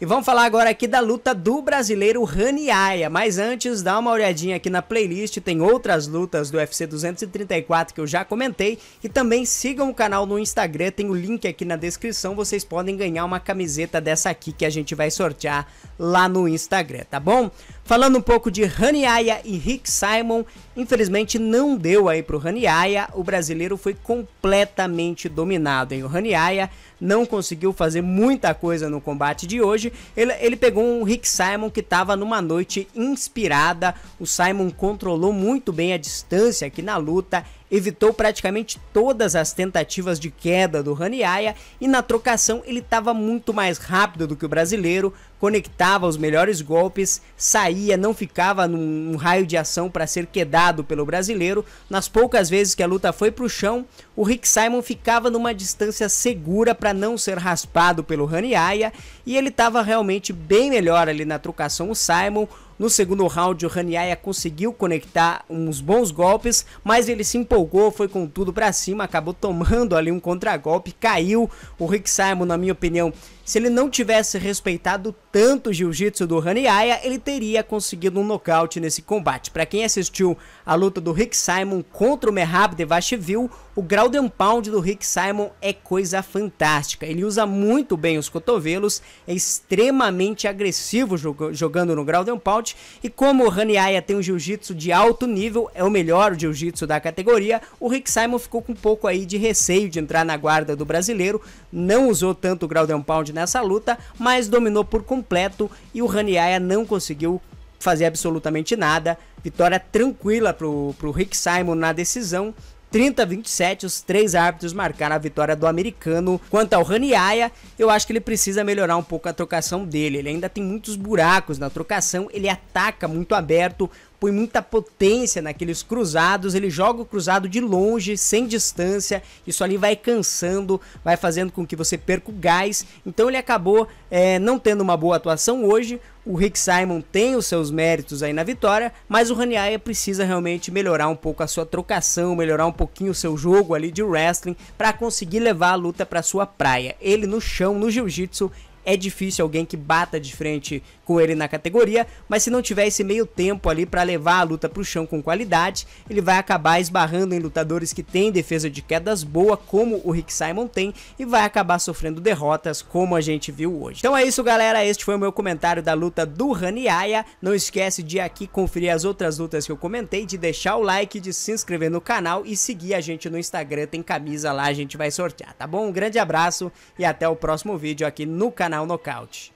E vamos falar agora aqui da luta do brasileiro Rani Aya. Mas antes, dá uma olhadinha aqui na playlist, tem outras lutas do UFC 234 que eu já comentei. E também sigam o canal no Instagram, tem o link aqui na descrição. Vocês podem ganhar uma camiseta dessa aqui que a gente vai sortear lá no Instagram, tá bom? Falando um pouco de Haniaia e Rick Simon, infelizmente não deu aí para o Raniaia, o brasileiro foi completamente dominado, hein? O não conseguiu fazer muita coisa no combate de hoje, ele, ele pegou um Rick Simon que estava numa noite inspirada, o Simon controlou muito bem a distância aqui na luta, evitou praticamente todas as tentativas de queda do Haniaya e na trocação ele estava muito mais rápido do que o brasileiro, conectava os melhores golpes, saía, não ficava num raio de ação para ser quedado pelo brasileiro. Nas poucas vezes que a luta foi para o chão, o Rick Simon ficava numa distância segura para não ser raspado pelo Haniaya e ele estava realmente bem melhor ali na trocação o Simon. No segundo round, o Haniaya conseguiu conectar uns bons golpes, mas ele se empolgou, foi com tudo para cima, acabou tomando ali um contragolpe, caiu. O Rick Simon, na minha opinião, se ele não tivesse respeitado tanto o jiu-jitsu do Haniaya, ele teria conseguido um nocaute nesse combate. Para quem assistiu a luta do Rick Simon contra o Merhab Devashvili, o ground and pound do Rick Simon é coisa fantástica. Ele usa muito bem os cotovelos, é extremamente agressivo jogando no ground and pound. E como o Haniaya tem um jiu-jitsu de alto nível, é o melhor jiu-jitsu da categoria, o Rick Simon ficou com um pouco aí de receio de entrar na guarda do brasileiro. Não usou tanto o ground and pound nessa luta, mas dominou por completo e o Haniaya não conseguiu fazer absolutamente nada. Vitória tranquila pro, pro Rick Simon na decisão 30 a 27, os três árbitros marcaram a vitória do americano. Quanto ao Haniaya, eu acho que ele precisa melhorar um pouco a trocação dele. Ele ainda tem muitos buracos na trocação, ele ataca muito aberto, põe muita potência naqueles cruzados, ele joga o cruzado de longe, sem distância, isso ali vai cansando, vai fazendo com que você perca o gás, então ele acabou é, não tendo uma boa atuação hoje, o Rick Simon tem os seus méritos aí na vitória, mas o Raniaia precisa realmente melhorar um pouco a sua trocação, melhorar um pouquinho o seu jogo ali de wrestling para conseguir levar a luta para sua praia. Ele no chão, no jiu-jitsu, é difícil alguém que bata de frente com ele na categoria, mas se não tiver esse meio tempo ali para levar a luta para o chão com qualidade, ele vai acabar esbarrando em lutadores que têm defesa de quedas boa, como o Rick Simon tem, e vai acabar sofrendo derrotas, como a gente viu hoje. Então é isso, galera. Este foi o meu comentário da luta do Haniaya. Não esquece de aqui conferir as outras lutas que eu comentei, de deixar o like, de se inscrever no canal e seguir a gente no Instagram. Tem camisa lá, a gente vai sortear, tá bom? Um grande abraço e até o próximo vídeo aqui no canal final nocaute.